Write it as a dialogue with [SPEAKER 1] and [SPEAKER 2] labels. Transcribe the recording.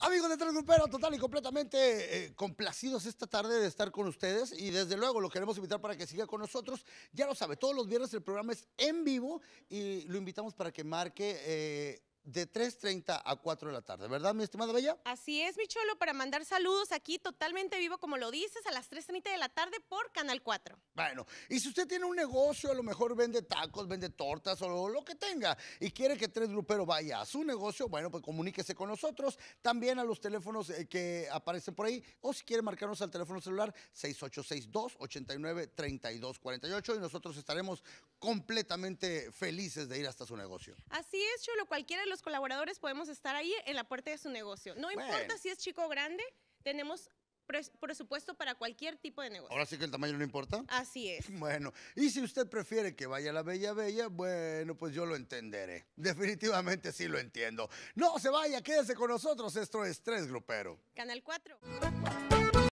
[SPEAKER 1] Amigos de Tres total y completamente eh, complacidos esta tarde de estar con ustedes y desde luego lo queremos invitar para que siga con nosotros. Ya lo sabe, todos los viernes el programa es en vivo y lo invitamos para que marque... Eh, de 3.30 a 4 de la tarde, ¿verdad, mi estimada Bella?
[SPEAKER 2] Así es, mi cholo, para mandar saludos aquí totalmente vivo, como lo dices, a las 3.30 de la tarde por Canal 4.
[SPEAKER 1] Bueno, y si usted tiene un negocio, a lo mejor vende tacos, vende tortas o lo que tenga, y quiere que Tres Gruperos vaya a su negocio, bueno, pues comuníquese con nosotros, también a los teléfonos eh, que aparecen por ahí, o si quiere marcarnos al teléfono celular 6862-893248, y nosotros estaremos completamente felices de ir hasta su negocio.
[SPEAKER 2] Así es, cholo, cualquiera de los colaboradores podemos estar ahí en la puerta de su negocio. No importa si es chico o grande, tenemos presupuesto para cualquier tipo de negocio.
[SPEAKER 1] Ahora sí que el tamaño no importa. Así es. Bueno, y si usted prefiere que vaya la Bella Bella, bueno, pues yo lo entenderé. Definitivamente sí lo entiendo. No se vaya, quédese con nosotros. Esto es Tres Grupero.
[SPEAKER 2] Canal 4.